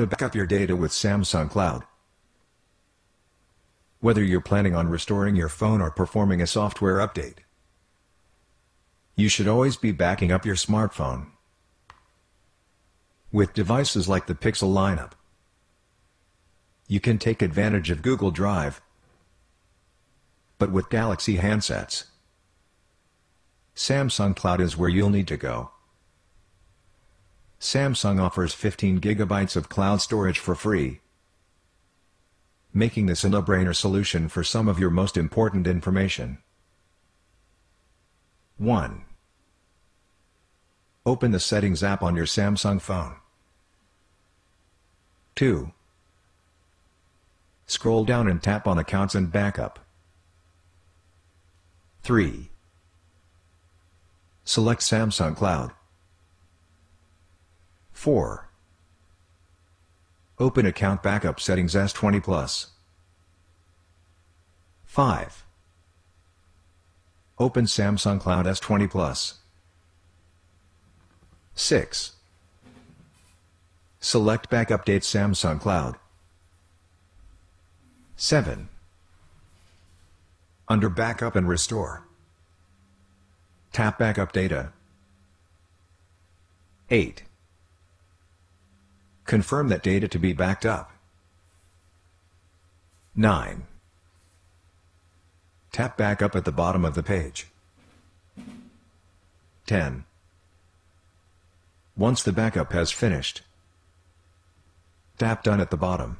to backup your data with Samsung Cloud. Whether you're planning on restoring your phone or performing a software update, you should always be backing up your smartphone. With devices like the Pixel lineup, you can take advantage of Google Drive, but with Galaxy handsets, Samsung Cloud is where you'll need to go. Samsung offers 15GB of cloud storage for free, making this a no-brainer solution for some of your most important information. 1. Open the Settings app on your Samsung phone. 2. Scroll down and tap on Accounts and Backup. 3. Select Samsung Cloud. 4. Open account backup settings S20 plus. 5. Open Samsung Cloud S20 plus. 6. Select Backup Date Samsung Cloud. 7. Under Backup and Restore. Tap Backup Data. 8. Confirm that data to be backed up. 9. Tap Backup at the bottom of the page. 10. Once the backup has finished, tap Done at the bottom.